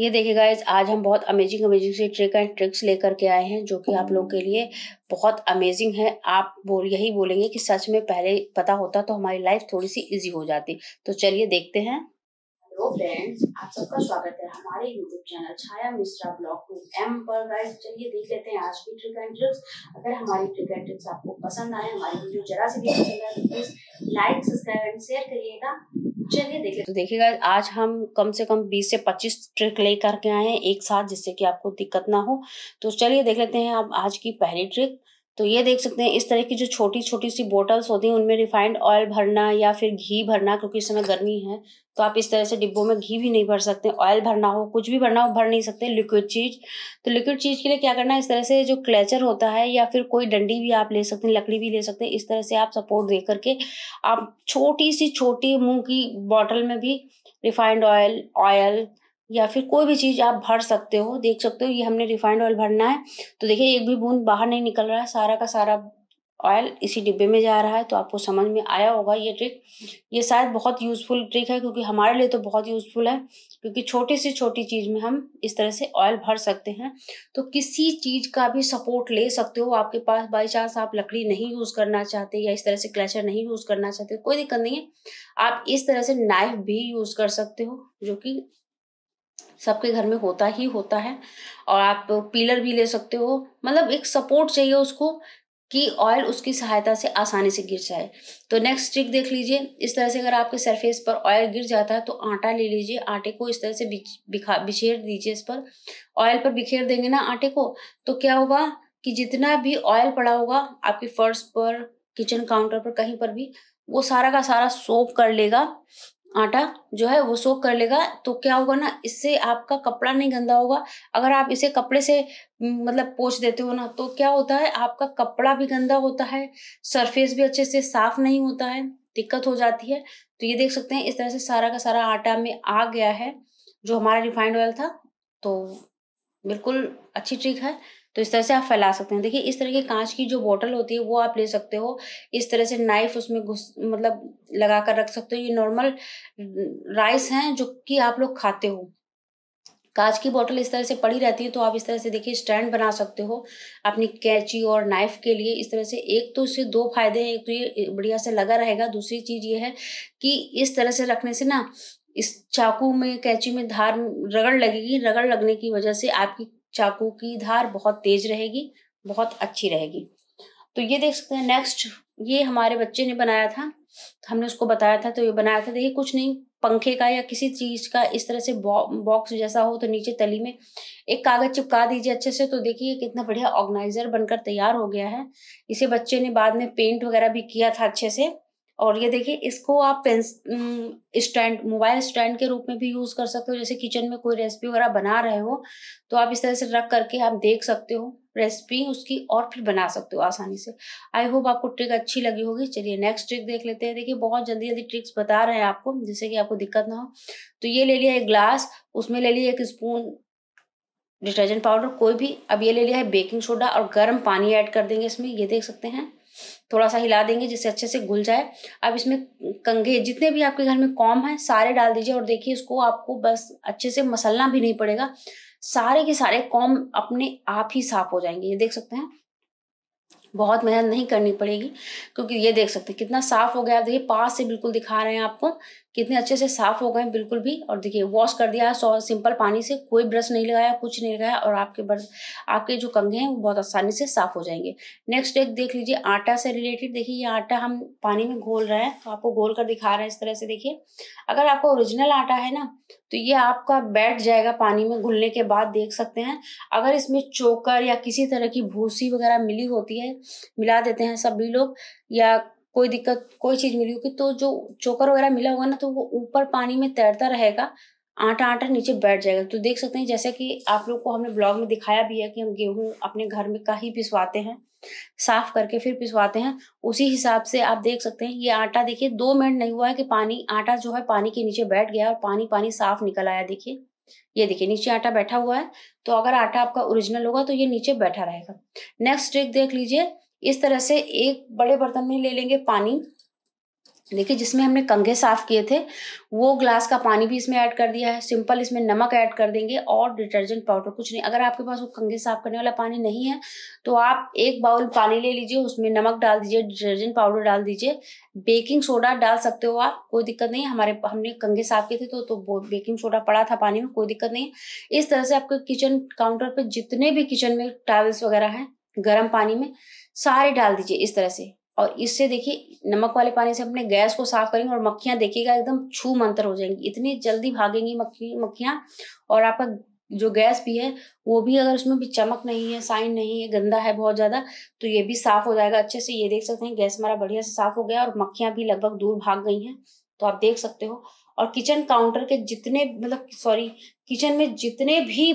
ये देखिए गाइज आज हम बहुत अमेजिंग अमेजिंग सी ट्रिक एंड ट्रिक्स लेकर के आए हैं जो कि आप लोगों के लिए बहुत अमेजिंग है आप बोल यही बोलेंगे कि सच में पहले पता होता तो हमारी लाइफ थोड़ी सी इजी हो जाती तो चलिए देखते हैं फ्रेंड्स आप सबका स्वागत है हमारे YouTube channel Chhaya Mishra blog two M पर गाइस चलिए देख लेते हैं आज की ट्रिक एंड ट्रिक्स अगर हमारी ट्रिक एंड ट्रिक्स आपको पसंद आए हमारी वीडियो जरा से भी पसंद आए तो please like subscribe and share करिएगा चलिए तो देखिएगा आज हम कम से कम 20 से 25 ट्रिक ले करके आए हैं एक साथ जिससे कि आपको दिक्कत ना हो तो चलिए देख लेते हैं आप आज की पहली ट्रिक तो ये देख सकते हैं इस तरह की जो छोटी छोटी सी बोटल्स होती हैं उनमें रिफाइंड ऑयल भरना या फिर घी भरना क्योंकि इस समय गर्मी है तो आप इस तरह से डिब्बों में घी भी नहीं भर सकते ऑयल भरना हो कुछ भी भरना हो भर नहीं सकते लिक्विड चीज़ तो लिक्विड चीज़ के लिए क्या करना है इस तरह से जो क्लेचर होता है या फिर कोई डंडी भी आप ले सकते हैं लकड़ी भी ले सकते हैं इस तरह से आप सपोर्ट दे करके आप छोटी सी छोटी मुँह की बॉटल में भी रिफाइंड ऑयल ऑयल या फिर कोई भी चीज़ आप भर सकते हो देख सकते हो ये हमने रिफाइंड ऑयल भरना है तो देखिए एक भी बूंद बाहर नहीं निकल रहा है सारा का सारा ऑयल इसी डिब्बे में जा रहा है तो आपको समझ में आया होगा ये ट्रिक ये शायद बहुत यूज़फुल ट्रिक है क्योंकि हमारे लिए तो बहुत यूज़फुल है क्योंकि छोटी से छोटी चीज़ में हम इस तरह से ऑयल भर सकते हैं तो किसी चीज़ का भी सपोर्ट ले सकते हो आपके पास बाई चांस आप लकड़ी नहीं यूज़ करना चाहते या इस तरह से क्लैचर नहीं यूज़ करना चाहते कोई दिक्कत नहीं है आप इस तरह से नाइफ भी यूज़ कर सकते हो जो कि सबके घर में होता ही होता है और आप पीलर भी ले सकते हो मतलब एक सपोर्ट चाहिए उसको कि ऑयल उसकी सहायता से आसानी से गिर जाए तो नेक्स्ट ट्रिक देख लीजिए इस तरह से अगर आपके सरफेस पर ऑयल गिर जाता है तो आटा ले लीजिए आटे को इस तरह से बिखा बिछेर दीजिए इस पर ऑयल पर बिखेर देंगे ना आटे को तो क्या होगा कि जितना भी ऑयल पड़ा होगा आपके फर्श पर किचन काउंटर पर कहीं पर भी वो सारा का सारा सोप कर लेगा आटा जो है वो सोख कर लेगा तो क्या होगा ना इससे आपका कपड़ा नहीं गंदा होगा अगर आप इसे कपड़े से मतलब पोछ देते हो ना तो क्या होता है आपका कपड़ा भी गंदा होता है सरफेस भी अच्छे से साफ नहीं होता है दिक्कत हो जाती है तो ये देख सकते हैं इस तरह से सारा का सारा आटा में आ गया है जो हमारा रिफाइंड ऑयल था तो बिल्कुल अच्छी ट्रिक है तो इस तरह से आप फैला सकते हैं देखिए इस तरह की कांच की जो बोतल होती है वो आप ले सकते हो इस तरह से नाइफ उसमें घुस मतलब लगा कर रख सकते हो ये नॉर्मल राइस हैं जो कि आप लोग खाते हो कांच की बोतल इस तरह से पड़ी रहती है तो आप इस तरह से देखिए स्टैंड बना सकते हो अपनी कैंची और नाइफ के लिए इस तरह से एक तो इससे दो फायदे हैं एक तो ये बढ़िया से लगा रहेगा दूसरी चीज ये है कि इस तरह से रखने से ना इस चाकू में कैंची में धार रगड़ लगेगी रगड़ लगने की वजह से आपकी चाकू की धार बहुत तेज रहेगी बहुत अच्छी रहेगी तो ये देख सकते हैं नेक्स्ट ये हमारे बच्चे ने बनाया था तो हमने उसको बताया था तो ये बनाया था देखिए कुछ नहीं पंखे का या किसी चीज का इस तरह से बॉक्स जैसा हो तो नीचे तली में एक कागज चिपका दीजिए अच्छे से तो देखिए कितना बढ़िया ऑर्गेनाइजर बनकर तैयार हो गया है इसे बच्चे ने बाद में पेंट वगैरह भी किया था अच्छे से और ये देखिए इसको आप पेंस स्टैंड मोबाइल स्टैंड के रूप में भी यूज़ कर सकते हो जैसे किचन में कोई रेसिपी वगैरह बना रहे हो तो आप इस तरह से रख करके आप देख सकते हो रेसिपी उसकी और फिर बना सकते हो आसानी से आई होप आपको ट्रिक अच्छी लगी होगी चलिए नेक्स्ट ट्रिक देख लेते हैं देखिए बहुत जल्दी जल्दी ट्रिक्स बता रहे हैं आपको जिससे कि आपको दिक्कत ना हो तो ये ले लिया एक ग्लास उसमें ले लिया एक स्पून डिटर्जेंट पाउडर कोई भी अब ये ले लिया है बेकिंग सोडा और गर्म पानी ऐड कर देंगे इसमें ये देख सकते हैं थोड़ा सा हिला देंगे जिससे अच्छे से घुल जाए अब इसमें कंघे जितने भी आपके घर में कॉम हैं सारे डाल दीजिए और देखिए इसको आपको बस अच्छे से मसलना भी नहीं पड़ेगा सारे के सारे कॉम अपने आप ही साफ हो जाएंगे ये देख सकते हैं बहुत मेहनत नहीं करनी पड़ेगी क्योंकि ये देख सकते हैं कितना साफ हो गया आप देखिए पास से बिल्कुल दिखा रहे हैं आपको कितने अच्छे से साफ हो गए बिल्कुल भी और देखिए वॉश कर दिया सौ सिंपल पानी से कोई ब्रश नहीं लगाया कुछ नहीं लगाया और आपके बर्स आपके जो कंघे हैं वो बहुत आसानी से साफ हो जाएंगे नेक्स्ट एक देख लीजिए आटा से रिलेटेड देखिए ये आटा हम पानी में घोल रहे हैं तो आपको घोल कर दिखा रहे हैं इस तरह से देखिए अगर आपको ओरिजिनल आटा है ना तो ये आपका बैठ जाएगा पानी में घुलने के बाद देख सकते हैं अगर इसमें चोकर या किसी तरह की भूसी वगैरह मिली होती है मिला देते हैं सभी लोग या कोई दिक्कत कोई चीज मिली होगी तो जो चोकर वगैरह मिला होगा ना तो वो ऊपर पानी में तैरता रहेगा आटा आटा नीचे बैठ जाएगा तो देख सकते हैं जैसे कि आप लोग को हमने ब्लॉग में दिखाया भी है कि हम गेहूं अपने घर में का ही पिसवाते हैं साफ करके फिर पिसवाते हैं उसी हिसाब से आप देख सकते हैं ये आटा देखिए दो मिनट नहीं हुआ है कि पानी आटा जो है पानी के नीचे बैठ गया और पानी पानी साफ निकल आया देखिए ये देखिए नीचे आटा बैठा हुआ है तो अगर आटा आपका ओरिजिनल होगा तो ये नीचे बैठा रहेगा नेक्स्ट ट्रिक देख लीजिए इस तरह से एक बड़े बर्तन में ले लेंगे पानी देखिए जिसमें हमने कंघे साफ किए थे वो ग्लास का पानी भी इसमें ऐड कर दिया है सिंपल इसमें नमक ऐड कर देंगे और डिटर्जेंट पाउडर कुछ नहीं अगर आपके पास वो कंघे साफ करने वाला पानी नहीं है तो आप एक बाउल पानी ले लीजिए उसमें नमक डाल दीजिए डिटर्जेंट पाउडर डाल दीजिए बेकिंग सोडा डाल सकते हो आप कोई दिक्कत नहीं हमारे हमने कंघे साफ किए थे तो, तो बेकिंग सोडा पड़ा था पानी में कोई दिक्कत नहीं इस तरह से आपके किचन काउंटर पर जितने भी किचन में टावल्स वगैरह हैं गर्म पानी में सारे डाल दीजिए इस तरह से और इससे देखिए नमक वाले पानी से अपने गैस को साफ करेंगे और मक्खियां देखिएगा एकदम छू मंतर हो जाएंगी इतनी जल्दी भागेंगी मक्खी मक्खियां और आपका जो गैस भी है वो भी अगर उसमें भी चमक नहीं है साइन नहीं है गंदा है बहुत ज़्यादा तो ये भी साफ हो जाएगा अच्छे से ये देख सकते हैं गैस हमारा बढ़िया से साफ हो गया और मक्खियाँ भी लगभग दूर भाग गई हैं तो आप देख सकते हो और किचन काउंटर के जितने मतलब सॉरी किचन में जितने भी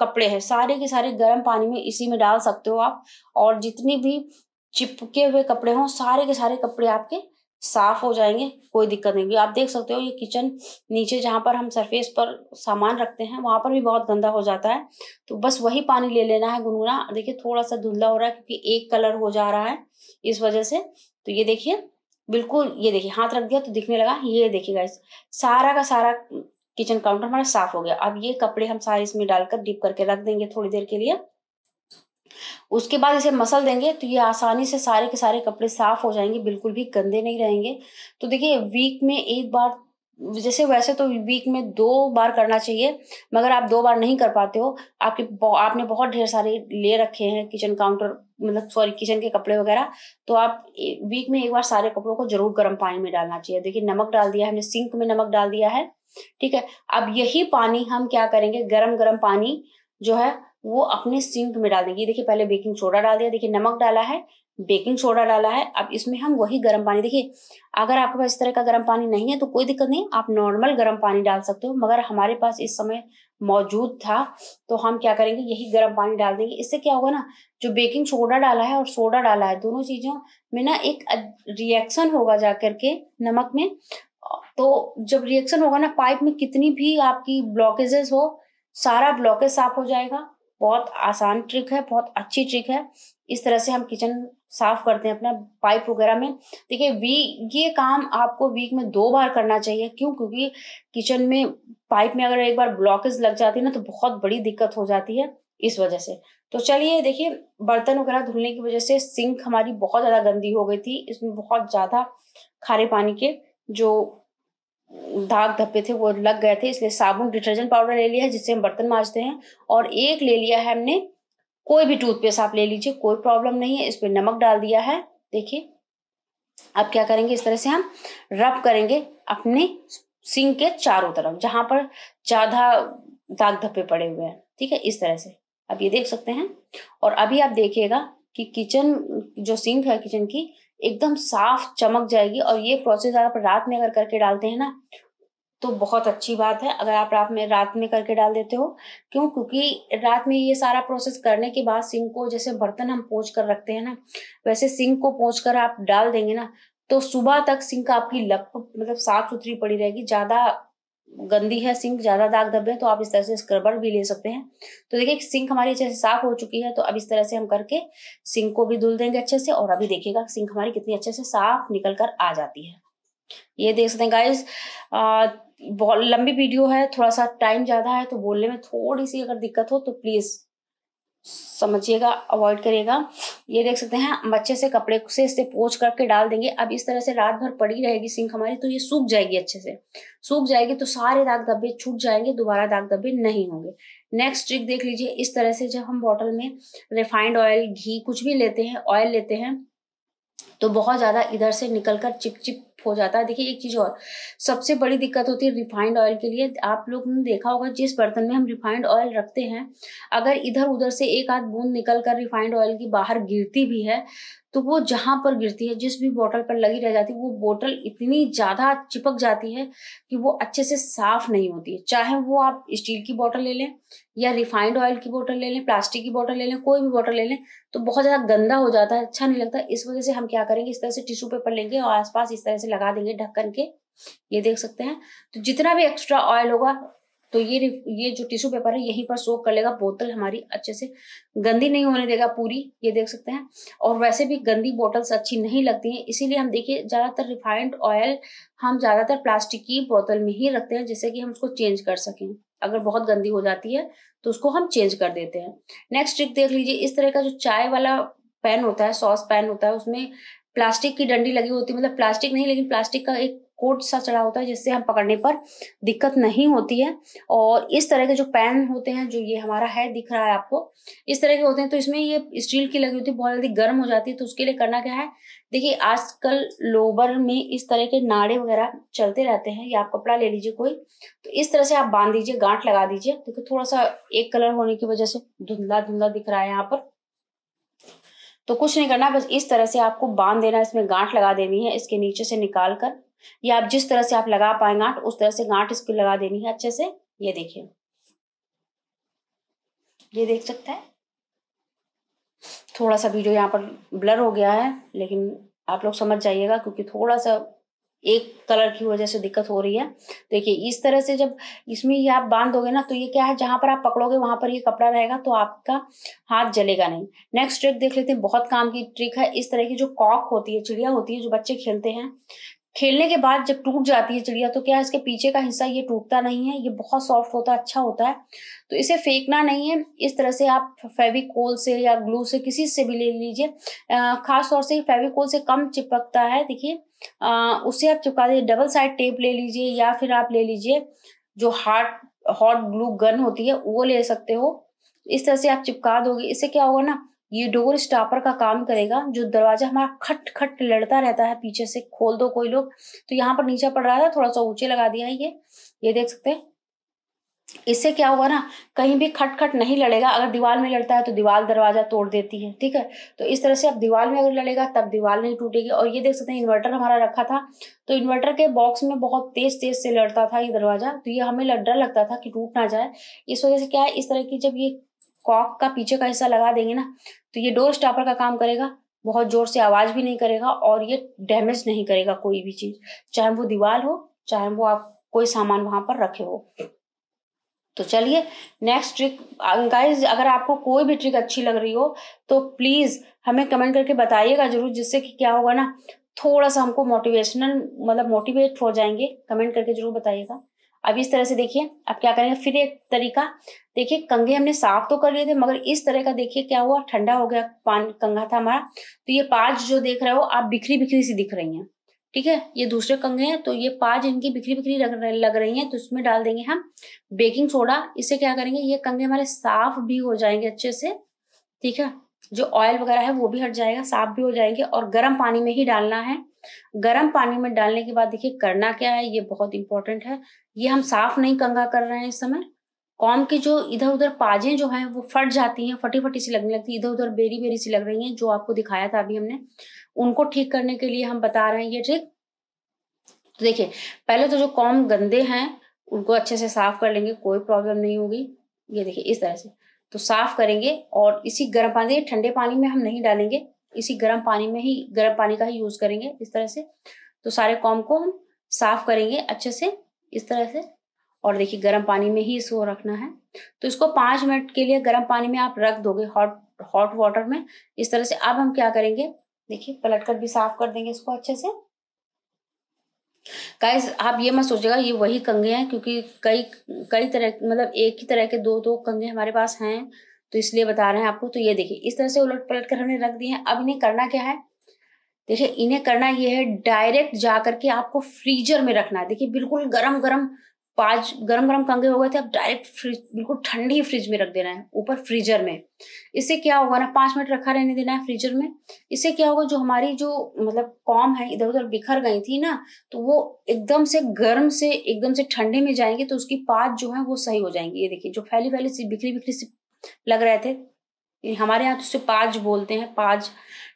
कपड़े हैं सारे के सारे गर्म पानी में इसी में डाल सकते हो आप और जितने भी चिपके हुए कपड़े हों सारे के सारे कपड़े आपके साफ हो जाएंगे कोई दिक्कत नहीं होगी आप देख सकते हो ये किचन नीचे जहाँ पर हम सरफेस पर सामान रखते हैं वहाँ पर भी बहुत गंदा हो जाता है तो बस वही पानी ले लेना है गुनगुना देखिए थोड़ा सा धुंधला हो रहा है क्योंकि एक कलर हो जा रहा है इस वजह से तो ये देखिए बिल्कुल ये देखिए हाथ रख दिया तो दिखने लगा ये देखिए गाइस सारा का सारा किचन काउंटर हमारा साफ हो गया अब ये कपड़े हम सारे इसमें डालकर डीप करके रख देंगे थोड़ी देर के लिए उसके बाद इसे मसल देंगे तो ये आसानी से सारे के सारे कपड़े साफ हो जाएंगे बिल्कुल भी गंदे नहीं रहेंगे तो देखिए वीक में एक बार जैसे वैसे तो वीक में दो बार करना चाहिए मगर आप दो बार नहीं कर पाते हो आपके आपने बहुत ढेर सारे ले रखे हैं किचन काउंटर मतलब सॉरी किचन के कपड़े वगैरह तो आप वीक में एक बार सारे कपड़ों को जरूर गर्म पानी में डालना चाहिए देखिए नमक डाल दिया हमने सिंक में नमक डाल दिया है ठीक है अब यही पानी हम क्या करेंगे गर्म गर्म पानी जो है वो अपने सिंक में डाल देंगे देखिए पहले बेकिंग सोडा डाल दिया देखिए नमक डाला है बेकिंग सोडा डाला है अब इसमें हम वही गर्म पानी देखिए अगर आपके पास इस तरह का गर्म पानी नहीं है तो कोई दिक्कत नहीं आप नॉर्मल गर्म पानी डाल सकते हो मगर हमारे पास इस समय मौजूद था तो हम क्या करेंगे यही गर्म पानी डाल देंगे इससे क्या होगा ना जो बेकिंग सोडा डाला है और सोडा डाला है दोनों चीजों में ना एक रिएक्शन होगा जाकर के नमक में तो जब रिएक्शन होगा ना पाइप में कितनी भी आपकी ब्लॉकेजेस हो सारा ब्लॉकेज साफ हो जाएगा बहुत आसान ट्रिक है बहुत अच्छी ट्रिक है इस तरह से हम किचन साफ करते हैं अपना पाइप वगैरह में देखिए वी ये काम आपको वीक में दो बार करना चाहिए क्यों क्योंकि किचन में पाइप में अगर एक बार ब्लॉकेज लग जाती है ना तो बहुत बड़ी दिक्कत हो जाती है इस वजह से तो चलिए देखिए बर्तन वगैरह धुलने की वजह से सिंक हमारी बहुत ज़्यादा गंदी हो गई थी इसमें बहुत ज़्यादा खारे पानी के जो दाग धब्बे थे वो लग गए थे इसलिए साबुन डिटर्जेंट पाउडर ले लिया है जिससे हम बर्तन मांजते हैं और एक ले लिया है हमने कोई भी टूथपेस्ट आप ले लीजिए कोई प्रॉब्लम नहीं है इस पर नमक डाल दिया है देखिए अब क्या करेंगे इस तरह से हम रब करेंगे अपने सिंक के चारों तरफ जहां पर ज्यादा दाग धब्बे पड़े हुए हैं ठीक है इस तरह से अब ये देख सकते हैं और अभी आप देखिएगा कि किचन जो सिंक है किचन की एकदम साफ चमक जाएगी और ये प्रोसेस आप रात में अगर करके डालते हैं ना तो बहुत अच्छी बात है अगर आप रात में रात में करके डाल देते हो क्यों क्योंकि रात में ये सारा प्रोसेस करने के बाद सिंक को जैसे बर्तन हम पोंछ कर रखते हैं ना वैसे सिंक को पोंछ कर आप डाल देंगे ना तो सुबह तक सिंक आपकी लप मतलब साफ सुथरी पड़ी रहेगी ज्यादा गंदी है सिंक ज़्यादा दाग धब्बे तो आप इस तरह से स्क्रबर भी ले सकते हैं तो देखिए सिंक हमारी अच्छे से साफ हो चुकी है तो अब इस तरह से हम करके सिंक को भी धुल देंगे अच्छे से और अभी देखिएगा सिंक हमारी कितनी अच्छे से साफ निकल कर आ जाती है ये देख सकते हैं गाइज बहुत लंबी वीडियो है थोड़ा सा टाइम ज़्यादा है तो बोलने में थोड़ी सी अगर दिक्कत हो तो प्लीज़ समझिएगा अवॉइड करिएगा ये देख सकते हैं हम अच्छे से कपड़े से इससे पोच करके डाल देंगे अब इस तरह से रात भर पड़ी रहेगी सिंक हमारी तो ये सूख जाएगी अच्छे से सूख जाएगी तो सारे दाग धब्बे छूट जाएंगे दोबारा दाग धब्बे नहीं होंगे नेक्स्ट ट्रिक देख लीजिए इस तरह से जब हम बॉटल में रिफाइंड ऑयल घी कुछ भी लेते हैं ऑयल लेते हैं तो बहुत ज़्यादा इधर से निकल कर चिपचिप हो जाता है देखिए एक चीज़ और सबसे बड़ी दिक्कत होती है रिफाइंड ऑयल के लिए आप लोग ने देखा होगा जिस बर्तन में हम रिफाइंड ऑयल रखते हैं अगर इधर उधर से एक आध बूंद निकल कर रिफाइंड ऑयल की बाहर गिरती भी है तो वो जहाँ पर गिरती है जिस भी बोतल पर लगी रह जाती है वो बोतल इतनी ज़्यादा चिपक जाती है कि वो अच्छे से साफ नहीं होती है चाहे वो आप स्टील की बोतल ले लें या रिफाइंड ऑयल की बोतल ले लें प्लास्टिक की बोतल ले लें कोई भी बोतल ले लें तो बहुत ज़्यादा गंदा हो जाता है अच्छा नहीं लगता इस वजह से हम क्या करेंगे इस तरह से टिश्यू पेपर लेंगे और आसपास इस तरह से लगा देंगे ढक्कन के ये देख सकते हैं तो जितना भी एक्स्ट्रा ऑयल होगा तो ये ये जो टिश्यू पेपर है यहीं पर सोख कर लेगा बोतल हमारी अच्छे से गंदी नहीं होने देगा पूरी ये देख सकते हैं और वैसे भी गंदी बोतल्स अच्छी नहीं लगती हैं इसीलिए हम देखिए ज़्यादातर रिफाइंड ऑयल हम ज़्यादातर प्लास्टिक की बोतल में ही रखते हैं जिससे कि हम उसको चेंज कर सकें अगर बहुत गंदी हो जाती है तो उसको हम चेंज कर देते हैं नेक्स्ट ट्रिक देख लीजिए इस तरह का जो चाय वाला पैन होता है सॉस पैन होता है उसमें प्लास्टिक की डंडी लगी होती है मतलब प्लास्टिक नहीं लेकिन प्लास्टिक का एक कोट सा चढ़ा होता है जिससे हम पकड़ने पर दिक्कत नहीं होती है और इस तरह के जो पैन होते हैं जो ये हमारा है दिख रहा है आपको इस तरह के होते हैं तो इसमें ये स्टील की लगी होती है बहुत जल्दी गर्म हो जाती है तो उसके लिए करना क्या है देखिए आजकल लोबर में इस तरह के नाड़े वगैरह चलते रहते हैं या आप कपड़ा ले लीजिए कोई तो इस तरह से आप बांध दीजिए गांठ लगा दीजिए देखिए थोड़ा सा एक कलर होने की वजह से धुंधला धुंधला दिख रहा है यहाँ पर तो कुछ नहीं करना बस इस तरह से आपको बांध देना इसमें गांठ लगा देनी है इसके नीचे से निकाल कर या आप जिस तरह से आप लगा पाए गांठ उस तरह से गांठ इसको लगा देनी है अच्छे से ये देखिए ये देख सकता है थोड़ा सा वीडियो यहाँ पर ब्लर हो गया है लेकिन आप लोग समझ जाइएगा क्योंकि थोड़ा सा एक कलर की वजह से दिक्कत हो रही है देखिए इस तरह से जब इसमें ये आप बांध दोगे ना तो ये क्या है जहाँ पर आप पकड़ोगे वहाँ पर ये कपड़ा रहेगा तो आपका हाथ जलेगा नहीं नेक्स्ट ट्रिक देख लेते हैं बहुत काम की ट्रिक है इस तरह की जो कॉक होती है चिड़िया होती है जो बच्चे खेलते हैं खेलने के बाद जब टूट जाती है चिड़िया तो क्या है इसके पीछे का हिस्सा ये टूटता नहीं है ये बहुत सॉफ्ट होता है अच्छा होता है तो इसे फेंकना नहीं है इस तरह से आप फेविकोल से या ग्लू से किसी से भी ले लीजिए खास तौर से फेविकोल से कम चिपकता है देखिए आ, उसे आप चुका दीजिए डबल साइड टेप ले लीजिए या फिर आप ले लीजिए जो हार्ट हॉट ग्लू गन होती है वो ले सकते हो इस तरह से आप चिपका दोगे इससे क्या होगा ना ये डोर स्टापर का काम करेगा जो दरवाजा हमारा खट खट लड़ता रहता है पीछे से खोल दो कोई लोग तो यहाँ पर नीचे पड़ रहा था थोड़ा सा ऊंचे लगा दिया है ये ये देख सकते हैं इससे क्या हुआ ना कहीं भी खटखट नहीं लड़ेगा अगर दीवार में लड़ता है तो दीवार दरवाजा तोड़ देती है ठीक है तो इस तरह से अब दीवार में अगर लड़ेगा तब दीवार नहीं टूटेगी और ये देख सकते हैं इन्वर्टर हमारा रखा था तो इन्वर्टर के बॉक्स में बहुत तेज तेज से लड़ता था ये दरवाजा तो ये हमें डर लगता था कि टूट ना जाए इस वजह से क्या है इस तरह की जब ये कॉक का पीछे का हिस्सा लगा देंगे ना तो ये डोर स्टॉपर का काम करेगा बहुत जोर से आवाज भी नहीं करेगा और ये डैमेज नहीं करेगा कोई भी चीज चाहे वो दीवार हो चाहे वो आप कोई सामान वहां पर रखे हो तो चलिए नेक्स्ट ट्रिक गाइज अगर आपको कोई भी ट्रिक अच्छी लग रही हो तो प्लीज़ हमें कमेंट करके बताइएगा जरूर जिससे कि क्या होगा ना थोड़ा सा हमको मोटिवेशनल मतलब मोटिवेट हो जाएंगे कमेंट करके जरूर बताइएगा अब इस तरह से देखिए अब क्या करेंगे फिर एक तरीका देखिए कंघे हमने साफ तो कर लिए थे मगर इस तरह का देखिए क्या हुआ ठंडा हो गया पान कंघा था हमारा तो ये पाज जो देख रहे हो आप बिखरी बिखरी सी दिख रही हैं ठीक है ये दूसरे कंघे हैं तो ये पांच इनकी बिखरी बिखरी लग रही हैं तो इसमें डाल देंगे हम बेकिंग सोडा इससे क्या करेंगे ये कंघे हमारे साफ भी हो जाएंगे अच्छे से ठीक है जो ऑयल वगैरह है वो भी हट जाएगा साफ भी हो जाएंगे और गर्म पानी में ही डालना है गर्म पानी में डालने के बाद देखिए करना क्या है ये बहुत इंपॉर्टेंट है ये हम साफ नहीं कंगा कर रहे हैं इस समय कॉम के जो इधर उधर पाजे जो है वो फट जाती हैं फटी फटी सी लगने लगती है इधर उधर बेरी बेरी सी लग रही हैं जो आपको दिखाया था अभी हमने उनको ठीक करने के लिए हम बता रहे हैं ये ट्रिक तो देखिए पहले तो जो कॉम गंदे हैं उनको अच्छे से साफ कर लेंगे कोई प्रॉब्लम नहीं होगी ये देखिए इस तरह से तो साफ करेंगे और इसी गर्म पानी ठंडे पानी में हम नहीं डालेंगे इसी गर्म पानी में ही गर्म पानी का ही यूज करेंगे इस तरह से तो सारे कॉम को हम साफ करेंगे अच्छे से इस तरह से और देखिए गर्म पानी में ही इसको रखना है तो इसको पाँच मिनट के लिए गर्म पानी में आप रख दोगे हॉट हॉट वाटर में इस तरह से अब हम क्या करेंगे देखिए पलट कर भी साफ कर देंगे इसको अच्छे से गाइस आप ये मत सोचेगा ये वही कंगे हैं क्योंकि कई कई तरह मतलब एक ही तरह के दो दो कंगे हमारे पास हैं तो इसलिए बता रहे हैं आपको तो ये देखिए इस तरह से उलट पलट कर हमने रख दिए हैं अब इन्हें करना क्या है देखिए इन्हें करना ये है डायरेक्ट जा करके आपको फ्रीजर में रखना है देखिए बिल्कुल गरम गरम पाँच गरम गरम कंगे हो गए थे अब डायरेक्ट फ्रिज बिल्कुल ठंडी फ्रिज में रख देना है ऊपर फ्रीजर में इससे क्या होगा ना पाँच मिनट रखा रहने देना है फ्रीजर में इससे क्या होगा जो हमारी जो मतलब कॉम है इधर उधर बिखर गई थी ना तो वो एकदम से गर्म से एकदम से ठंडे में जाएंगे तो उसकी पात जो है वो सही हो जाएंगी ये देखिए जो फैली फैली सी बिखरी बिखरी सी लग रहे थे हमारे यहाँ तो उससे पाज बोलते हैं पाज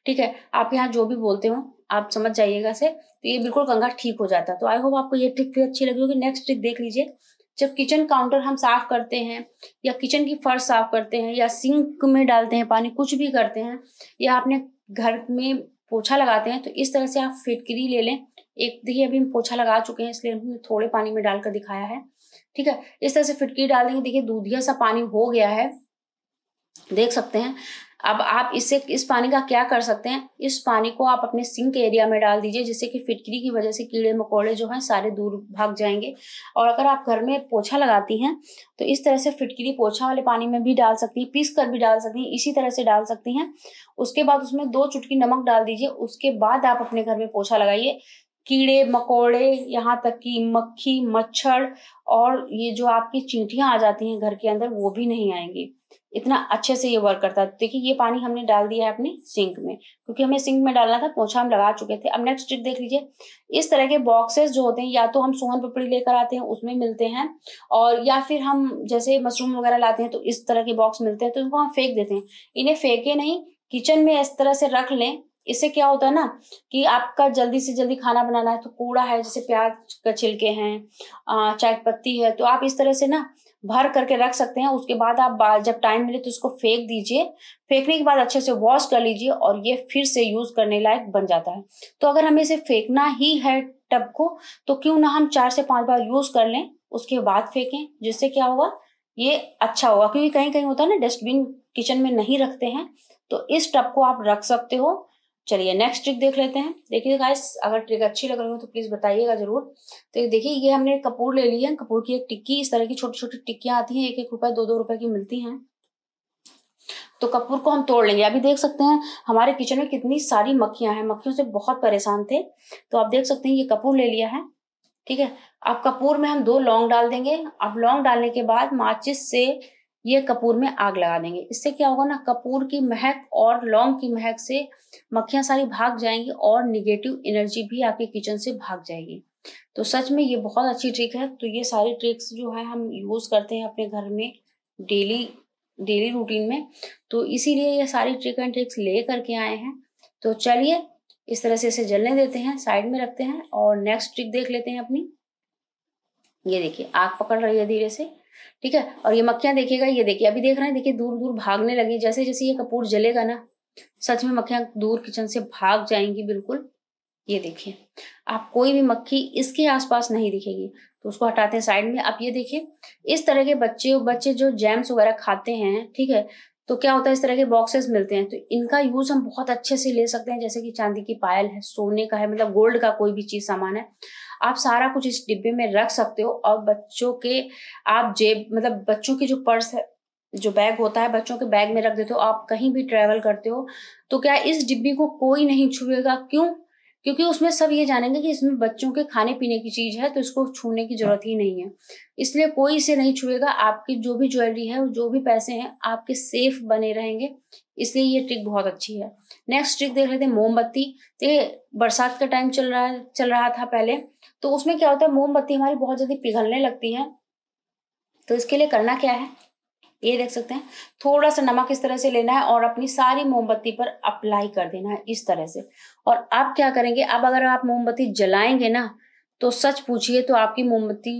ठीक है आप यहाँ जो भी बोलते हो आप समझ जाइएगा से तो ये बिल्कुल कंघा ठीक हो जाता है तो आई होप आपको ये ट्रिक भी अच्छी लगी होगी नेक्स्ट ट्रिक देख लीजिए जब किचन काउंटर हम साफ करते हैं या किचन की फर्श साफ करते हैं या सिंक में डालते हैं पानी कुछ भी करते हैं या आपने घर में पोछा लगाते हैं तो इस तरह से आप फिटकरी ले लें एक देखिए अभी हम पोछा लगा चुके हैं इसलिए हमने थोड़े पानी में डालकर दिखाया है ठीक है इस तरह से फिटकरी डाल देंगे देखिए दूधिया सा पानी हो गया है देख सकते हैं अब आप इससे इस पानी का क्या कर सकते हैं इस पानी को आप अपने सिंक एरिया में डाल दीजिए जिससे कि फिटकरी की वजह से कीड़े मकोड़े जो हैं सारे दूर भाग जाएंगे और अगर आप घर में पोछा लगाती हैं तो इस तरह से फिटकरी पोछा वाले पानी में भी डाल सकती हैं पीस कर भी डाल सकती हैं इसी तरह से डाल सकती हैं उसके बाद उसमें दो चुटकी नमक डाल दीजिए उसके बाद आप अपने घर में पोछा लगाइए कीड़े मकोड़े यहाँ तक कि मक्खी मच्छर और ये जो आपकी चींटियाँ आ जाती हैं घर के अंदर वो भी नहीं आएंगी इतना अच्छे से ये वर्क करता है देखिए ये पानी हमने डाल दिया है अपने सिंक में क्योंकि हमें सिंक में डालना था पोछा हम लगा चुके थे अब नेक्स्ट ट्रिक देख लीजिए इस तरह के बॉक्सेस जो होते हैं या तो हम सोहन पपड़ी लेकर आते हैं उसमें मिलते हैं और या फिर हम जैसे मशरूम वगैरह लाते हैं तो इस तरह के बॉक्स मिलते हैं तो इनको हम फेंक देते हैं इन्हें फेंके नहीं किचन में इस तरह से रख लें इससे क्या होता है ना कि आपका जल्दी से जल्दी खाना बनाना है तो कूड़ा है जैसे प्याज का छिलके हैं चाय पत्ती है तो आप इस तरह से ना भर करके रख सकते हैं उसके बाद आप जब टाइम मिले तो उसको फेंक दीजिए फेंकने के बाद अच्छे से वॉश कर लीजिए और ये फिर से यूज करने लायक बन जाता है तो अगर हमें इसे फेंकना ही है टब को तो क्यों ना हम चार से पांच बार यूज कर लें उसके बाद फेंकें जिससे क्या होगा ये अच्छा होगा क्योंकि कहीं कहीं होता है ना डस्टबिन किचन में नहीं रखते हैं तो इस टब को आप रख सकते हो चलिए नेक्स्ट ट्रिक देख लेते हैं देखिए गाइस अगर ट्रिक अच्छी लग रही हो तो प्लीज़ बताइएगा जरूर तो देखिए ये हमने कपूर ले लिया है कपूर की एक टिक्की इस तरह की छोटी छोटी टिक्कियां आती हैं एक एक रुपए दो दो रुपए की मिलती हैं तो कपूर को हम तोड़ लेंगे अभी देख सकते हैं हमारे किचन में कितनी सारी मक्खियां हैं मक्खियों से बहुत परेशान थे तो आप देख सकते हैं ये कपूर ले लिया है ठीक है अब कपूर में हम दो लौंग डाल देंगे अब लौंग डालने के बाद माचिस से ये कपूर में आग लगा देंगे इससे क्या होगा ना कपूर की महक और लौंग की महक से मक्खियां सारी भाग जाएंगी और निगेटिव एनर्जी भी आपके किचन से भाग जाएगी तो सच में ये बहुत अच्छी ट्रिक है तो ये सारी ट्रिक्स जो है हम यूज करते हैं अपने घर में डेली डेली रूटीन में तो इसीलिए ये सारी ट्रिक एंड ट्रिक्स ले करके आए हैं तो चलिए इस तरह से इसे जलने देते हैं साइड में रखते हैं और नेक्स्ट ट्रिक देख लेते हैं अपनी ये देखिए आग पकड़ रही है धीरे से ठीक है और ये मक्खियां देखिएगा ये देखिए अभी देख रहे हैं देखिए दूर दूर भागने लगी जैसे जैसे ये कपूर जलेगा ना सच में मक्खियां दूर किचन से भाग जाएंगी बिल्कुल ये देखिए आप कोई भी मक्खी इसके आसपास नहीं दिखेगी तो उसको हटाते हैं साइड में आप ये देखिए इस तरह के बच्चे बच्चे जो जैम्स वगैरह खाते हैं ठीक है तो क्या होता है इस तरह के बॉक्सेस मिलते हैं तो इनका यूज हम बहुत अच्छे से ले सकते हैं जैसे कि चांदी की पायल है सोने का है मतलब गोल्ड का कोई भी चीज सामान है आप सारा कुछ इस डिब्बे में रख सकते हो और बच्चों के आप जेब मतलब बच्चों के जो पर्स है जो बैग होता है बच्चों के बैग में रख देते हो आप कहीं भी ट्रैवल करते हो तो क्या इस डिब्बी को कोई नहीं छुएगा क्यों क्योंकि उसमें सब ये जानेंगे कि इसमें बच्चों के खाने पीने की चीज है तो इसको छूने की जरूरत ही नहीं है इसलिए कोई इसे नहीं छुएगा आपकी जो भी ज्वेलरी है जो भी पैसे हैं आपके सेफ बने रहेंगे इसलिए ये ट्रिक बहुत अच्छी है नेक्स्ट ट्रिक देख लेते हैं मोमबत्ती तो ये बरसात का टाइम चल रहा है चल रहा था पहले तो उसमें क्या होता है मोमबत्ती हमारी बहुत जल्दी पिघलने लगती है तो इसके लिए करना क्या है ये देख सकते हैं थोड़ा सा नमक इस तरह से लेना है और अपनी सारी मोमबत्ती पर अप्लाई कर देना है इस तरह से और आप क्या करेंगे अब अगर आप मोमबत्ती जलाएंगे ना तो सच पूछिए तो आपकी मोमबत्ती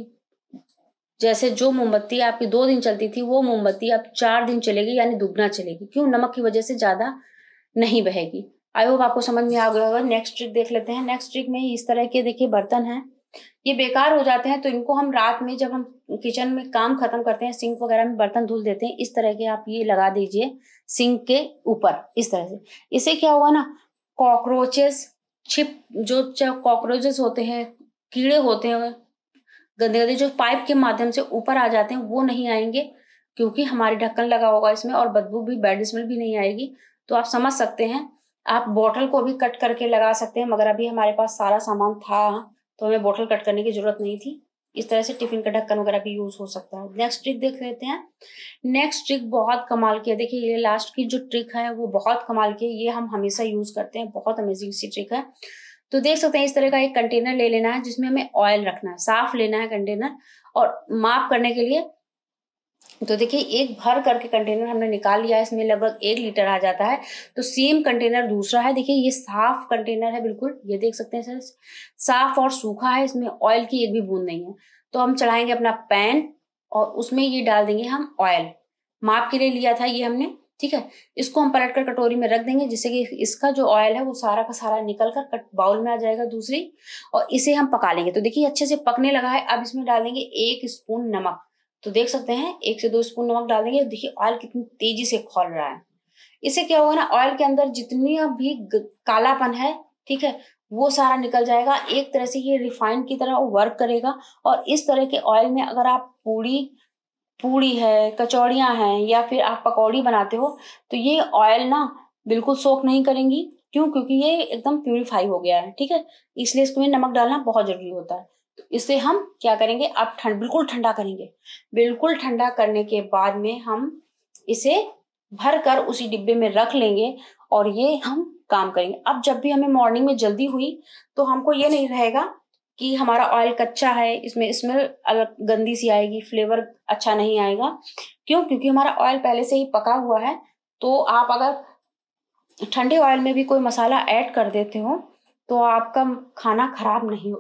जैसे जो मोमबत्ती आपकी दो दिन चलती थी वो मोमबत्ती आप चार दिन चलेगी यानी दुगना चलेगी क्यों नमक की वजह से ज़्यादा नहीं बहेगी आई होप आपको समझ में आ गया होगा नेक्स्ट ट्रिक देख लेते हैं नेक्स्ट ट्रिक में इस तरह के देखिए बर्तन हैं ये बेकार हो जाते हैं तो इनको हम रात में जब हम किचन में काम खत्म करते हैं सिंक वगैरह में बर्तन धुल देते हैं इस तरह के आप ये लगा दीजिए सिंक के ऊपर इस तरह से इससे क्या होगा ना कॉकरोचेस छिप जो कॉकरोचेस होते हैं कीड़े होते हैं गंदे गंदे जो पाइप के माध्यम से ऊपर आ जाते हैं वो नहीं आएंगे क्योंकि हमारे ढक्कन लगा होगा इसमें और बदबू भी बैड स्मेल भी नहीं आएगी तो आप समझ सकते हैं आप बॉटल को भी कट करके लगा सकते हैं मगर अभी हमारे पास सारा सामान था तो हमें बॉटल कट करने की जरूरत नहीं थी इस तरह से टिफिन का ढक्कन वगैरह भी यूज हो सकता है नेक्स्ट ट्रिक देख लेते हैं नेक्स्ट ट्रिक बहुत कमाल की है देखिए ये लास्ट की जो ट्रिक है वो बहुत कमाल की है ये हम हमेशा यूज करते हैं बहुत अमेजिंग सी ट्रिक है तो देख सकते हैं इस तरह का एक कंटेनर ले लेना है जिसमें हमें ऑयल रखना है साफ लेना है कंटेनर और माप करने के लिए तो देखिए एक भर करके कंटेनर हमने निकाल लिया इसमें लगभग एक लीटर आ जाता है तो सेम कंटेनर दूसरा है देखिए ये साफ कंटेनर है बिल्कुल ये देख सकते हैं सर साफ और सूखा है इसमें ऑयल की एक भी बूंद नहीं है तो हम चढ़ाएंगे अपना पैन और उसमें ये डाल देंगे हम ऑयल माप के लिए लिया था ये हमने ठीक है इसको हम पलट कर कटोरी में रख देंगे जिससे कि इसका जो ऑयल है वो सारा का सारा निकल कर कट बाउल में आ जाएगा दूसरी और इसे हम पका लेंगे तो देखिए अच्छे से पकने लगा है अब इसमें डाल देंगे एक स्पून नमक तो देख सकते हैं एक से दो स्पून नमक डाल देंगे देखिए ऑयल कितनी तेजी से खोल रहा है इससे क्या होगा ना ऑयल के अंदर जितनी भी कालापन है ठीक है वो सारा निकल जाएगा एक तरह से ये रिफाइंड की तरह वर्क करेगा और इस तरह के ऑयल में अगर आप पूरी पूड़ी है कचौड़ियाँ हैं या फिर आप पकौड़ी बनाते हो तो ये ऑयल ना बिल्कुल सोख नहीं करेंगी क्यों क्योंकि ये एकदम प्यूरिफाई हो गया है ठीक है इसलिए इसमें नमक डालना बहुत जरूरी होता है तो इसे हम क्या करेंगे आप ठंड बिल्कुल ठंडा करेंगे बिल्कुल ठंडा करने के बाद में हम इसे भर कर उसी डिब्बे में रख लेंगे और ये हम काम करेंगे अब जब भी हमें मॉर्निंग में जल्दी हुई तो हमको ये नहीं रहेगा कि हमारा ऑयल कच्चा है इसमें स्मेल अलग गंदी सी आएगी फ्लेवर अच्छा नहीं आएगा क्यों क्योंकि हमारा ऑयल पहले से ही पका हुआ है तो आप अगर ठंडे ऑयल में भी कोई मसाला ऐड कर देते हो तो आपका खाना खराब नहीं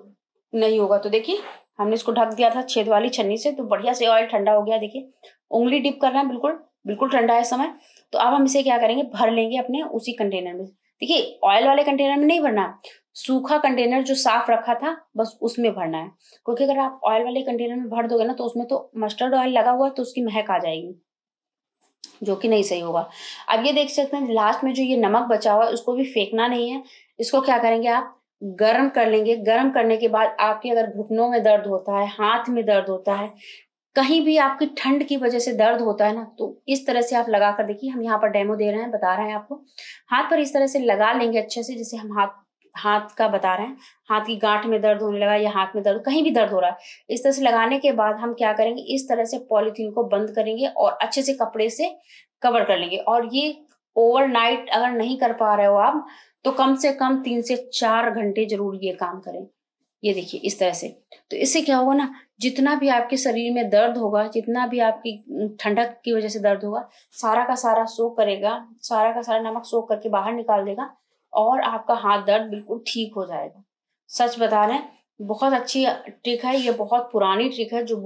नहीं होगा तो देखिए हमने इसको ढक दिया था छेद वाली छन्नी से तो बढ़िया से ऑयल ठंडा हो गया देखिए उंगली डिप करना है बिल्कुल बिल्कुल ठंडा है समय तो अब हम इसे क्या करेंगे भर लेंगे अपने उसी कंटेनर में देखिए ऑयल वाले कंटेनर में नहीं भरना सूखा कंटेनर जो साफ रखा था बस उसमें भरना है क्योंकि अगर आप ऑयल वाले कंटेनर में भर दोगे ना तो उसमें तो मस्टर्ड ऑयल लगा हुआ है तो उसकी महक आ जाएगी जो कि नहीं सही होगा अब ये देख सकते हैं लास्ट में जो ये नमक बचा हुआ है उसको भी फेंकना नहीं है इसको क्या करेंगे आप गर्म कर लेंगे गर्म करने के बाद आपके अगर घुटनों में दर्द होता है हाथ में दर्द होता है कहीं भी आपकी ठंड की वजह से दर्द होता है ना तो इस तरह से आप लगा कर देखिए हम यहाँ पर डेमो दे रहे हैं बता रहे हैं आपको हाथ पर इस तरह से लगा लेंगे अच्छे से जैसे हम हाथ हाथ का बता रहे हैं हाथ की गांठ में दर्द होने लगा या हाथ में दर्द कहीं भी दर्द हो रहा है इस तरह से लगाने के बाद हम क्या करेंगे इस तरह से पॉलीथीन को बंद करेंगे और अच्छे से कपड़े से कवर कर लेंगे और ये ओवरनाइट अगर नहीं कर पा रहे हो आप तो कम से कम तीन से चार घंटे जरूर ये काम करें ये देखिए इस तरह से तो इससे क्या होगा ना जितना भी आपके शरीर में दर्द होगा जितना भी आपकी ठंडक की वजह से दर्द होगा सारा का सारा सो करेगा सारा का सारा नमक सो करके बाहर निकाल देगा और आपका हाथ दर्द बिल्कुल ठीक हो जाएगा सच बता रहे हैं बहुत अच्छी ट्रिक है ये बहुत पुरानी ट्रिक है जो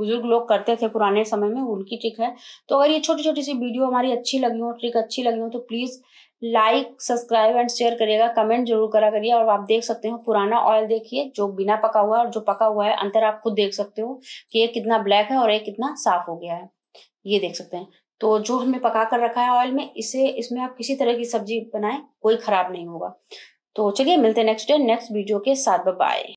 बुजुर्ग लोग करते थे पुराने समय में उनकी ट्रिक है तो अगर ये छोटी छोटी सी वीडियो हमारी अच्छी लगी हो ट्रिक अच्छी लगी हो तो please like subscribe and share करिएगा कमेंट जरूर करा करिए और आप देख सकते हो पुराना ऑयल देखिए जो बिना पका हुआ है और जो पका हुआ है अंतर आप खुद देख सकते हो कि ये कितना ब्लैक है और ये कितना साफ हो गया है ये देख सकते हैं तो जो हमने पका कर रखा है ऑयल में इसे इसमें आप किसी तरह की सब्जी बनाए कोई खराब नहीं होगा तो चलिए मिलते हैं नेक्स्ट डे नेक्स्ट वीडियो के साथ बाय